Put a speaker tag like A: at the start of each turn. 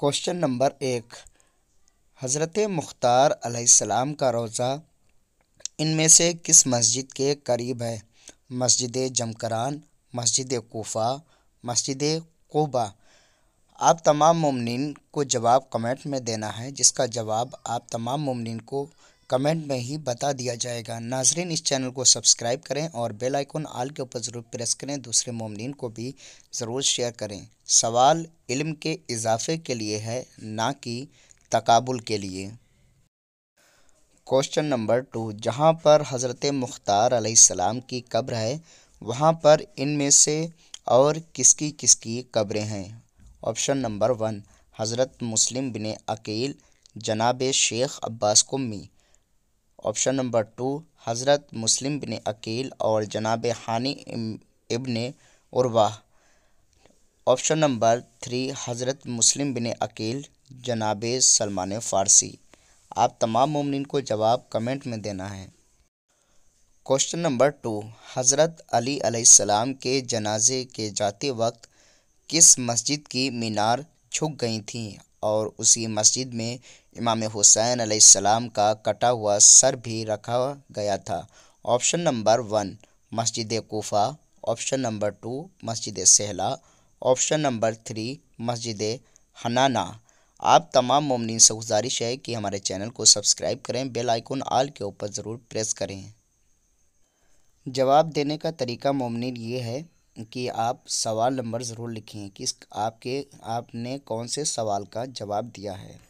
A: question number एक हज़रत मुख्तार अलैहिस्सलाम का रोज़ा इनमें से किस मस्जिद के करीब है मस्जिद जमकरान मस्जिद कोफ़ा मस्जिद कोबा आप तमाम ममनिन को जवाब कमेंट में देना है जिसका जवाब आप तमाम मुमनिन को कमेंट में ही बता दिया जाएगा नाजरीन इस चैनल को सब्सक्राइब करें और बेल आइकन आल के ऊपर ज़रूर प्रेस करें दूसरे ममिन को भी ज़रूर शेयर करें सवाल इल्म के इजाफे के लिए है ना कि तकबुल के लिए क्वेश्चन नंबर टू जहाँ पर हज़रत मुख्तार सलाम की कब्र है वहाँ पर इनमें से और किसकी किसकी कब्रें हैं ऑप्शन नंबर वन हज़रत मुस्लिम बिन अकील जनाब Sheikh Abbas Qummi option number two हज़रत मुस्लिम बिन अकील और जनाब Hani ibn Urwa option number three हज़रत मुस्लिम बिन अकील जनाब सलमान फ़ारसी आप तमाम ममन को जवाब कमेंट में देना है क्वेश्चन नंबर टू हज़रत अली सलाम के जनाजे के जाते वक्त किस मस्जिद की मीनार झुक गई थी और उसी मस्जिद में इमाम हुसैन सलाम का कटा हुआ सर भी रखा गया था ऑप्शन नंबर वन मस्जिद कोफ़ा ऑप्शन नंबर टू मस्जिद सहला ऑप्शन नंबर थ्री मस्जिद हनाना आप तमाम ममनिन से गुजारिश है कि हमारे चैनल को सब्सक्राइब करें बेल आइकन आल के ऊपर ज़रूर प्रेस करें जवाब देने का तरीका ममनिन ये है कि आप सवाल नंबर ज़रूर लिखें कि आपके आपने कौन से सवाल का जवाब दिया है